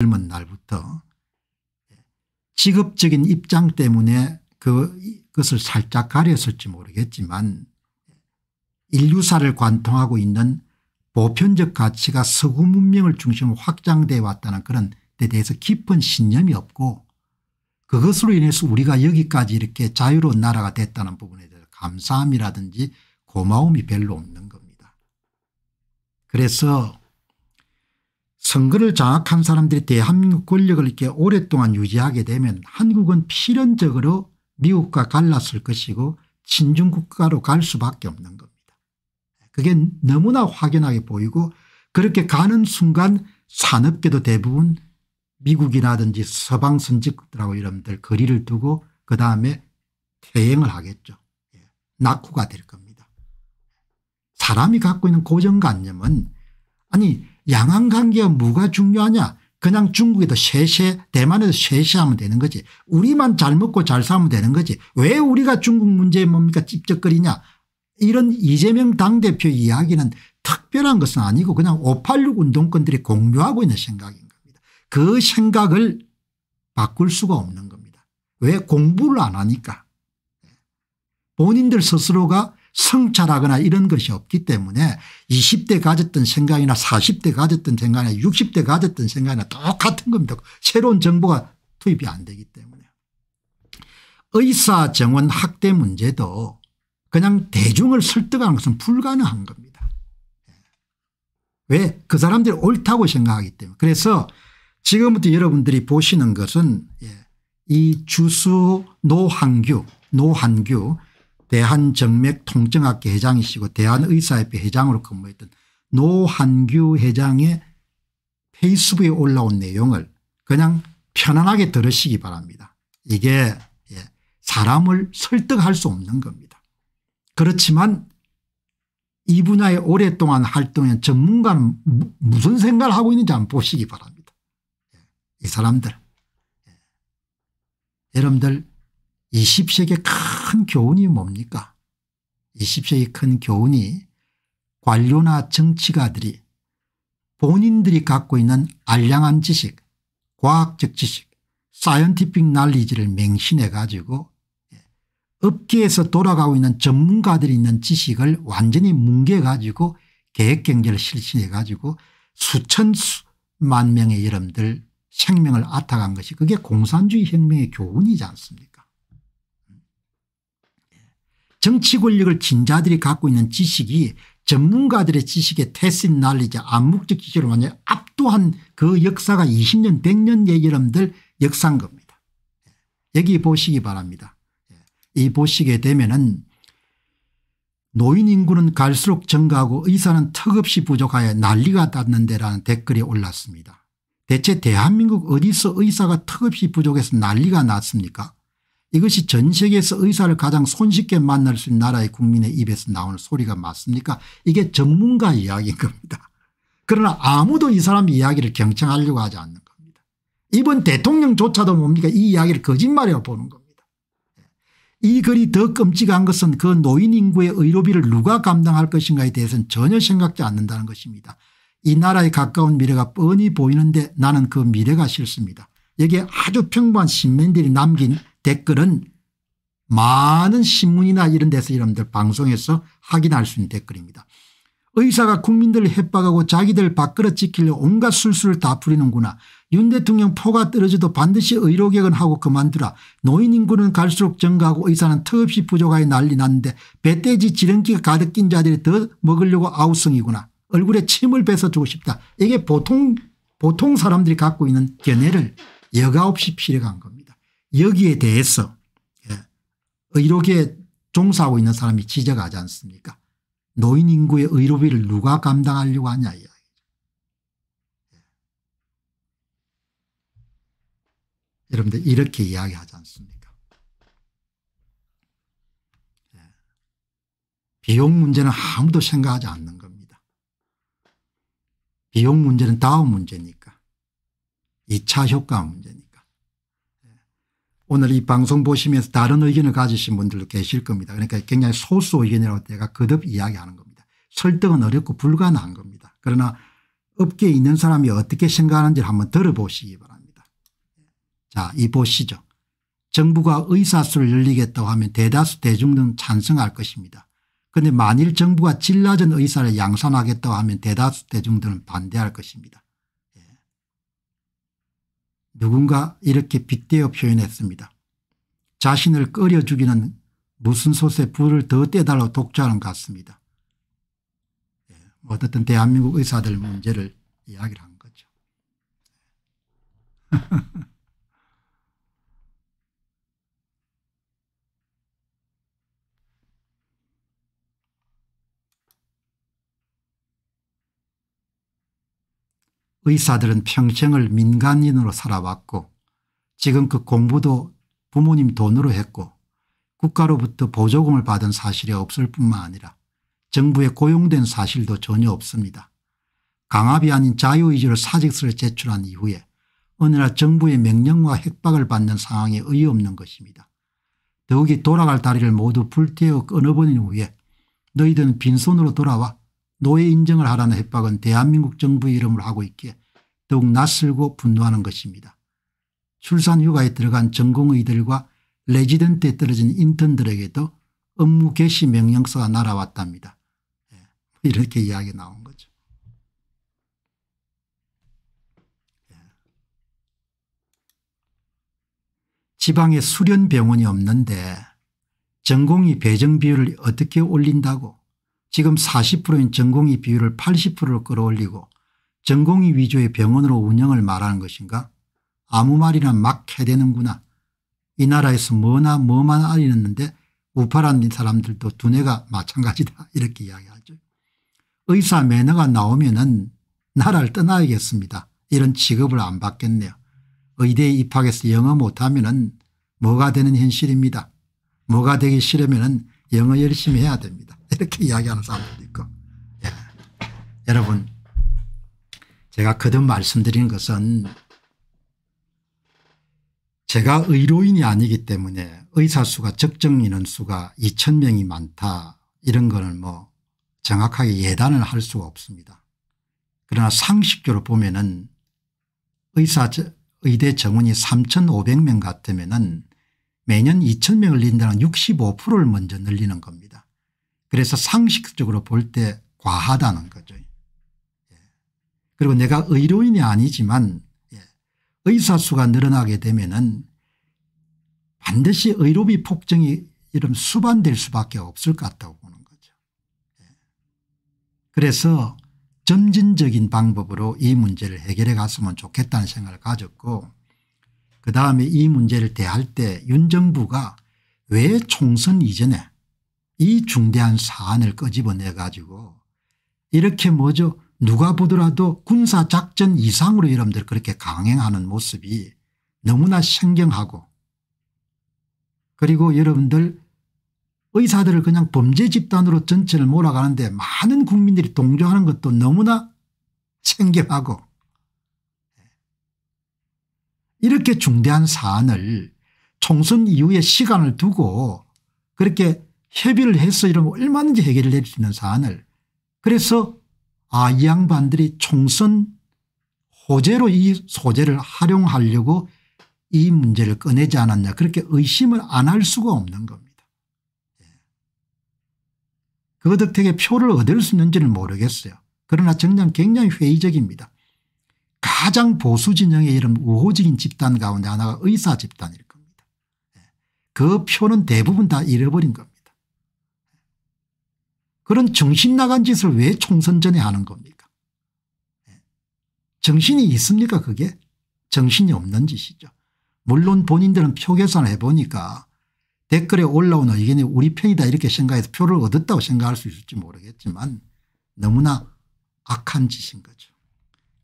젊은 날부터 직업적인 입장 때문에 그, 그것을 살짝 가렸을지 모르겠지만 인류사를 관통하고 있는 보편적 가치가 서구 문명을 중심으로 확장되어 왔다는 그런 데 대해서 깊은 신념이 없고 그것으로 인해서 우리가 여기까지 이렇게 자유로운 나라가 됐다는 부분에 대해서 감사함이라든지 고마움이 별로 없는 겁니다. 그래서 선거를 장악한 사람들이 대한민국 권력을 이렇게 오랫동안 유지하게 되면 한국은 필연적으로 미국과 갈랐을 것이고 친중 국가로 갈 수밖에 없는 겁니다. 그게 너무나 확연하게 보이고 그렇게 가는 순간 산업계도 대부분 미국이라든지 서방 선진국들하고 이런분들 거리를 두고 그다음에 퇴행을 하겠죠. 예, 낙후가 될 겁니다. 사람이 갖고 있는 고정관념은 아니 양안관계가 뭐가 중요하냐 그냥 중국에도 쉐쉐 대만에도 쉐쉐하면 되는 거지 우리만 잘 먹고 잘 사면 되는 거지 왜 우리가 중국 문제에 뭡니까 찝적거리냐 이런 이재명 당대표 이야기는 특별한 것은 아니고 그냥 586 운동권들이 공유하고 있는 생각인 겁니다. 그 생각을 바꿀 수가 없는 겁니다. 왜 공부를 안 하니까 네. 본인들 스스로가 성찰하거나 이런 것이 없기 때문에 20대 가졌던 생각이나 40대 가졌던 생각이나 60대 가졌던 생각이나 똑같은 겁니다. 새로운 정보가 투입이 안 되기 때문에. 의사 정원 학대 문제도 그냥 대중을 설득하는 것은 불가능한 겁니다. 예. 왜? 그 사람들이 옳다고 생각하기 때문에. 그래서 지금부터 여러분들이 보시는 것은 예, 이 주수 노한규 노한규 대한정맥통증학회 회장이시고 대한의사협회 회장으로 근무했던 노한규 회장의 페이스북에 올라온 내용을 그냥 편안하게 들으시기 바랍니다. 이게 예, 사람을 설득할 수 없는 겁니다. 그렇지만 이 분야에 오랫동안 활동한 전문가는 무슨 생각을 하고 있는지 한번 보시기 바랍니다. 예, 이 사람들. 예. 여러분들 20세기의 큰 교훈이 뭡니까 20세기 큰 교훈이 관료나 정치가들이 본인들이 갖고 있는 알량한 지식 과학적 지식 사이언티픽 날리지를 맹신해 가지고 예, 업계에서 돌아가고 있는 전문가들이 있는 지식을 완전히 뭉개 가지고 계획경제를 실시해 가지고 수천만 명의 여러분들 생명을 앗아간 것이 그게 공산주의 혁명의 교훈이지 않습니까 정치 권력을 진 자들이 갖고 있는 지식이 전문가들의 지식에 테스 날리자 암묵적 지식을 완전히 압도한 그 역사가 20년 100년 예기름들 역사인 겁니다. 여기 보시기 바랍니다. 예, 이 보시게 되면은 노인 인구는 갈수록 증가하고 의사는 턱없이 부족하여 난리가 났는데라는 댓글이 올랐습니다. 대체 대한민국 어디서 의사가 턱없이 부족해서 난리가 났습니까 이것이 전 세계에서 의사를 가장 손쉽게 만날 수 있는 나라의 국민의 입에서 나오는 소리가 맞습니까 이게 전문가 이야기인 겁니다. 그러나 아무도 이 사람 이야기를 경청하려고 하지 않는 겁니다. 이번 대통령조차도 뭡니까 이 이야기를 거짓말이라고 보는 겁니다. 이 글이 더 끔찍한 것은 그 노인 인구의 의료비를 누가 감당할 것인가에 대해서는 전혀 생각지 않는다는 것입니다. 이 나라에 가까운 미래가 뻔히 보이는데 나는 그 미래가 싫습니다. 여기에 아주 평범한 신민들이 남긴 댓글은 많은 신문이나 이런 데서 여러분들 방송에서 확인할 수 있는 댓글입니다. 의사가 국민들을 협박하고 자기들 밥그릇 지키려 온갖 술수를 다 부리는구나. 윤 대통령 포가 떨어져도 반드시 의료개혁 하고 그만두라. 노인 인구는 갈수록 증가하고 의사는 터없이 부족하여 난리 났는데 배떼지 지름기가 가득 낀 자들이 더 먹으려고 아우성이구나. 얼굴에 침을 뱉어주고 싶다. 이게 보통 보통 사람들이 갖고 있는 견해를 여가 없이 피력한 겁니다. 여기에 대해서 예, 의료계에 종사하고 있는 사람이 지적하지 않습니까 노인 인구의 의료비를 누가 감당하려고 하냐 여러분들 이렇게 이야기하지 않습니까 예. 비용 문제는 아무도 생각하지 않는 겁니다. 비용 문제는 다음 문제니까 2차 효과 문제니까. 오늘 이 방송 보시면서 다른 의견을 가지신 분들도 계실 겁니다. 그러니까 굉장히 소수 의견이라고 내가 거듭 이야기하는 겁니다. 설득은 어렵고 불가능한 겁니다. 그러나 업계에 있는 사람이 어떻게 생각하는지를 한번 들어보시기 바랍니다. 자, 이 보시죠. 정부가 의사수를 늘리겠다고 하면 대다수 대중은 들 찬성할 것입니다. 그런데 만일 정부가 질라진 의사를 양산하겠다고 하면 대다수 대중들은 반대할 것입니다. 누군가 이렇게 빗대어 표현했습니다. 자신을 끓여 죽이는 무슨 솥에 불을 더 떼달라고 독자는 같습니다. 예, 뭐 어쨌든 대한민국 의사들 문제를 이야기를 한 거죠. 의사들은 평생을 민간인으로 살아왔고 지금 그 공부도 부모님 돈으로 했고 국가로부터 보조금을 받은 사실이 없을 뿐만 아니라 정부에 고용된 사실도 전혀 없습니다. 강압이 아닌 자유의지로 사직서를 제출한 이후에 어느 날 정부의 명령과 협박을 받는 상황이 의없는 것입니다. 더욱이 돌아갈 다리를 모두 불태워 끊어버린 후에 너희들은 빈손으로 돌아와 노예 인정을 하라는 협박은 대한민국 정부의 이름을 하고 있기에 더욱 낯설고 분노하는 것입니다. 출산휴가에 들어간 전공의들과 레지던트에 떨어진 인턴들에게도 업무 개시 명령서가 날아왔답니다. 예, 뭐 이렇게 이야기 나온 거죠. 예. 지방에 수련병원이 없는데 전공의 배정 비율을 어떻게 올린다고 지금 40%인 전공의 비율을 80%로 끌어올리고 전공의 위주의 병원으로 운영을 말하는 것인가 아무 말이나 막 해대는구나 이 나라에서 뭐나 뭐만 알리는데 우파라는 사람들도 두뇌가 마찬가지다 이렇게 이야기하죠. 의사 매너가 나오면 은 나라를 떠나야겠습니다. 이런 직업을안 받겠네요. 의대에 입학해서 영어 못하면 은 뭐가 되는 현실입니다. 뭐가 되기 싫으면 은 영어 열심히 해야 됩니다. 이렇게 이야기하는 사람들도 있고. 예. 여러분 제가 거듭 말씀드린 것은 제가 의료인이 아니기 때문에 의사수가 적정 인원수가 2천명이 많다 이런 거는 뭐 정확하게 예단을 할 수가 없습니다. 그러나 상식적으로 보면 은 의사 의대 정원이 3,500명 같으면 은 매년 2,000명을 늘린다는 65%를 먼저 늘리는 겁니다. 그래서 상식적으로 볼 때 과하다는 거죠. 예. 그리고 내가 의료인이 아니지만 예, 의사 수가 늘어나게 되면은 반드시 의료비 폭증이 이런 수반될 수밖에 없을 것 같다고 보는 거죠. 예. 그래서 점진적인 방법으로 이 문제를 해결해 갔으면 좋겠다는 생각을 가졌고 그다음에 이 문제를 대할 때 윤 정부가 왜 총선 이전에 이 중대한 사안을 꺼집어내 가지고 이렇게 뭐죠 누가 보더라도 군사작전 이상으로 여러분들 그렇게 강행하는 모습이 너무나 신경하고 그리고 여러분들 의사들을 그냥 범죄 집단으로 전체를 몰아가는데 많은 국민들이 동조하는 것도 너무나 챙겨하고 이렇게 중대한 사안을 총선 이후에 시간을 두고 그렇게 협의를 해서 이러면 얼마든지 해결을 해릴수 있는 사안을 그래서 아이 양반들이 총선 호재로 이 소재를 활용하려고 이 문제를 꺼내지 않았냐 그렇게 의심을 안 할 수가 없는 겁니다. 예. 그 덕택에 표를 얻을 수 있는지는 모르겠어요. 그러나 정장 굉장히 회의적입니다. 가장 보수 진영의 이런 우호적인 집단 가운데 하나가 의사 집단일 겁니다. 예. 그 표는 대부분 다 잃어버린 겁니다. 그런 정신 나간 짓을 왜 총선 전에 하는 겁니까? 예. 정신이 있습니까 그게? 정신이 없는 짓이죠. 물론 본인들은 표 계산을 해보니까 댓글에 올라온 의견이 우리 편이다 이렇게 생각해서 표를 얻었다고 생각할 수 있을지 모르겠지만 너무나 악한 짓인 거죠.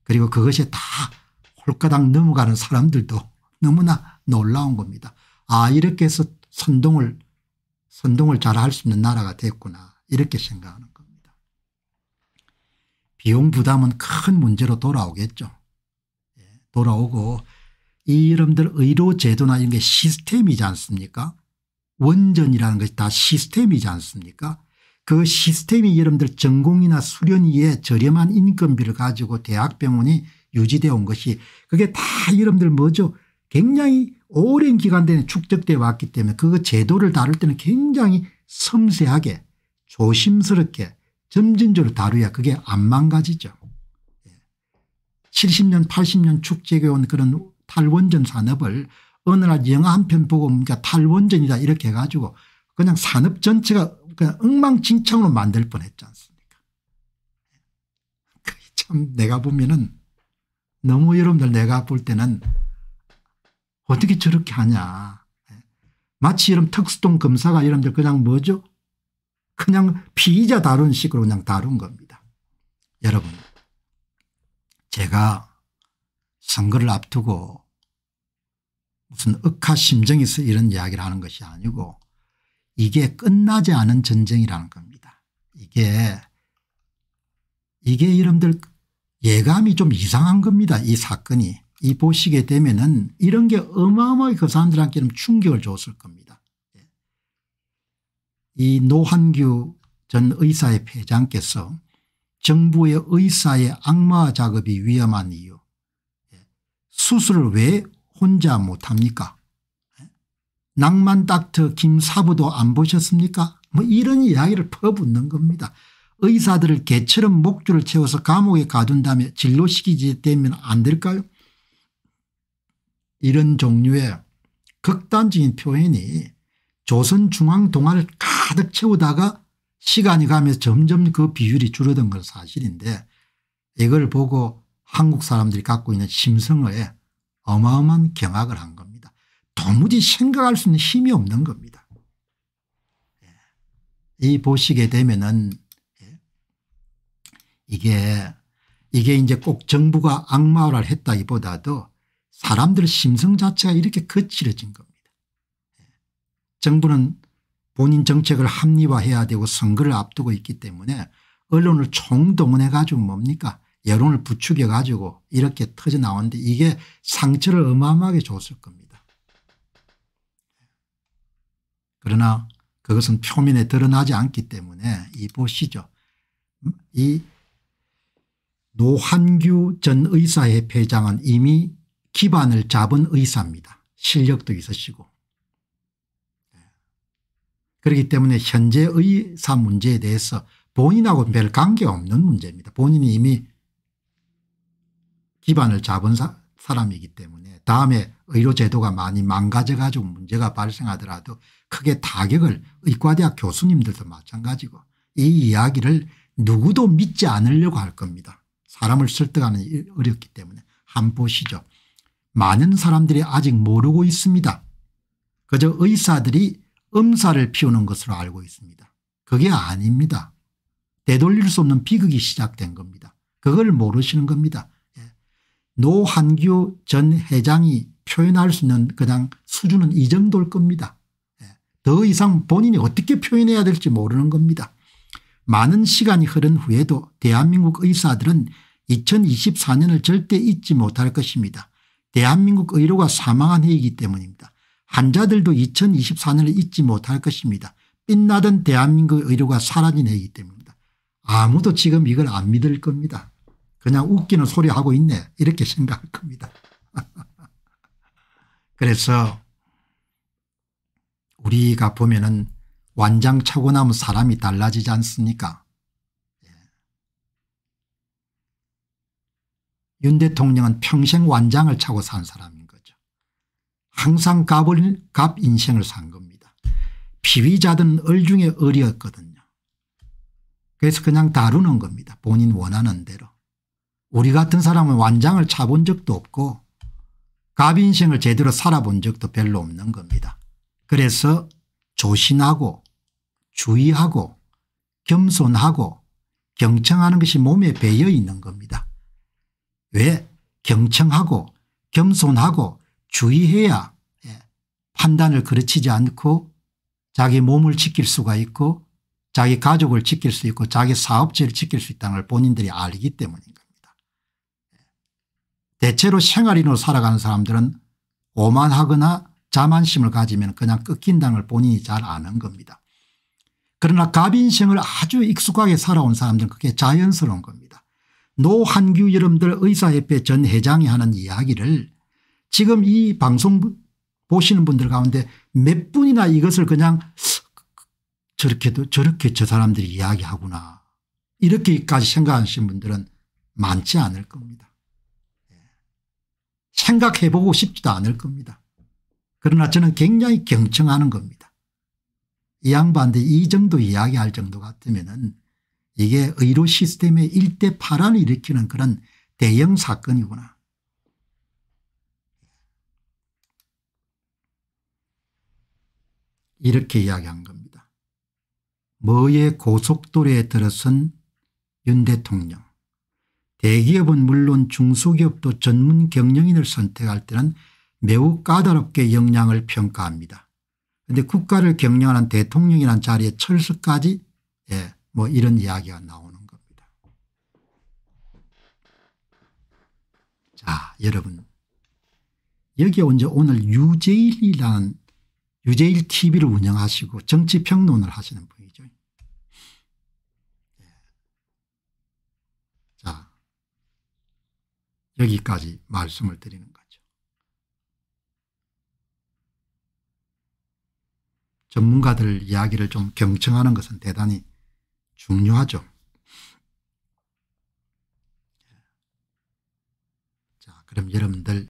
그리고 그것에 다 홀가닥 넘어가는 사람들도 너무나 놀라운 겁니다. 아 이렇게 해서 선동을 선동을 잘 할 수 있는 나라가 됐구나. 이렇게 생각하는 겁니다. 비용 부담은 큰 문제로 돌아오겠죠. 예, 돌아오고 이 여러분들 의료 제도나 이런 게 시스템이지 않습니까 원전이라는 것이 다 시스템이지 않습니까 그 시스템이 여러분들 전공이나 수련 위에 저렴한 인건비를 가지고 대학병원이 유지되어 온 것이 그게 다 여러분들 뭐죠 굉장히 오랜 기간 내에 축적돼 왔기 때문에 그 제도를 다룰 때는 굉장히 섬세하게 조심스럽게 점진적으로 다루야 그게 안 망가지죠. 70년 예. 80년 축제해온 그런 탈원전 산업을 어느 날 영화 한 편 보고 그러니까 탈원전이다 이렇게 해가지고 그냥 산업 전체가 그냥 엉망진창으로 만들 뻔했지 않습니까 예. 참 내가 보면은 너무 여러분들 내가 볼 때는 어떻게 저렇게 하냐 예. 마치 이런 특수동 검사가 여러분들 그냥 뭐죠 그냥 피의자 다룬 식으로 그냥 다룬 겁니다. 여러분 제가 선거를 앞두고 무슨 억하심정에서 이런 이야기를 하는 것이 아니고 이게 끝나지 않은 전쟁이라는 겁니다. 이게 이게 여러분들 예감이 좀 이상한 겁니다. 이 사건이. 이 보시게 되면은 이런 게 어마어마하게 그 사람들한테는 충격을 줬을 겁니다. 이 노한규 전 의사의 폐장께서 정부의 의사의 악마 작업이 위험한 이유 예, 수술을 왜 혼자 못합니까 예, 낭만 닥터 김사부도 안 보셨습니까 뭐 이런 이야기를 퍼붓는 겁니다. 의사들을 개처럼 목줄을 채워서 감옥에 가둔 다음 진로시키지 되면 안 될까요 이런 종류의 극단적인 표현이 조선중앙동화를 가득 채우다가 시간이 가면서 점점 그 비율이 줄어든 건 사실인데 이걸 보고 한국 사람들이 갖고 있는 심성어에 어마어마한 경악을 한 겁니다. 도무지 생각할 수 있는 힘이 없는 겁니다. 예. 이 보시게 되면은 예. 이게 이게 이제 꼭 정부가 악마화를 했다기보다도 사람들 심성 자체가 이렇게 거칠어진 겁니다. 정부는 본인 정책을 합리화해야 되고 선거를 앞두고 있기 때문에 언론을 총동원해 가지고 뭡니까 여론을 부추겨 가지고 이렇게 터져 나오는데 이게 상처를 어마어마하게 줬을 겁니다. 그러나 그것은 표면에 드러나지 않기 때문에 이 보시죠. 이 노한규 전 의사협회장은 이미 기반을 잡은 의사입니다. 실력도 있으시고 그렇기 때문에 현재의 사 문제에 대해서 본인하고는 별 관계없는 문제입니다. 본인이 이미 기반을 잡은 사, 람이기 때문에 다음에 의료제도가 많이 망가져 가지고 문제가 발생하더라도 크게 타격을 의과대학 교수님들도 마찬가지고 이 이야기를 누구도 믿지 않으려고 할 겁니다. 사람을 설득하는 일 어렵기 때문에 한 보시죠. 많은 사람들이 아직 모르고 있습니다. 그저 의사들이 음사를 피우는 것으로 알고 있습니다. 그게 아닙니다. 되돌릴 수 없는 비극이 시작된 겁니다. 그걸 모르시는 겁니다. 예. 노한규 전 회장이 표현할 수 있는 그냥 수준은 이 정도일 겁니다. 예. 더 이상 본인이 어떻게 표현해야 될지 모르는 겁니다. 많은 시간이 흐른 후에도 대한민국 의사들은 2024년을 절대 잊지 못할 것입니다. 대한민국 의료가 사망한 해이기 때문입니다. 환자들도 2024년을 잊지 못할 것입니다. 빛나던 대한민국 의료가 사라진 해이기 때문입니다. 아무도 지금 이걸 안 믿을 겁니다. 그냥 웃기는 소리 하고 있네 이렇게 생각할 겁니다. 그래서 우리가 보면 은 완장 차고 나면 사람이 달라지지 않습니까 예. 윤 대통령은 평생 완장을 차고 산 사람입니다. 항상 갑을, 갑 인생을 산 겁니다. 피의자든 얼중에 어리였거든요. 그래서 그냥 다루는 겁니다. 본인 원하는 대로. 우리 같은 사람은 완장을 차본 적도 없고 갑 인생을 제대로 살아본 적도 별로 없는 겁니다. 그래서 조신하고 주의하고 겸손하고 경청하는 것이 몸에 배어 있는 겁니다. 왜? 경청하고 겸손하고 주의해야 예, 판단을 그르치지 않고 자기 몸을 지킬 수가 있고 자기 가족을 지킬 수 있고 자기 사업체를 지킬 수 있다는 걸 본인들이 알기 때문인 겁니다. 예. 대체로 생활인으로 살아가는 사람들은 오만하거나 자만심을 가지면 그냥 끊긴다는 걸 본인이 잘 아는 겁니다. 그러나 갑인생을 아주 익숙하게 살아온 사람들은 그게 자연스러운 겁니다. 노한규 여러분들 의사협회 전 회장이 하는 이야기를 지금 이 방송 보시는 분들 가운데 몇 분이나 이것을 그냥 저렇게도 저렇게 저 사람들이 이야기하구나 이렇게까지 생각하시는 분들은 많지 않을 겁니다. 예. 생각해보고 싶지도 않을 겁니다. 그러나 저는 굉장히 경청하는 겁니다. 이 양반들 이 정도 이야기할 정도 같으면은 이게 의료 시스템의 일대 파란을 일으키는 그런 대형 사건이구나. 이렇게 이야기한 겁니다. 뭐의 고속도로에 들어선 윤 대통령. 대기업은 물론 중소기업도 전문 경영인을 선택할 때는 매우 까다롭게 역량을 평가합니다. 그런데 국가를 경영하는 대통령이란 자리에 철수까지 예, 뭐 이런 이야기가 나오는 겁니다. 자 여러분 여기에 이제 오늘 유재일이라는 유재일 TV를 운영하시고 정치 평론을 하시는 분이죠. 예. 자, 여기까지 말씀을 드리는 거죠. 전문가들 이야기를 좀 경청하는 것은 대단히 중요하죠. 자, 그럼 여러분들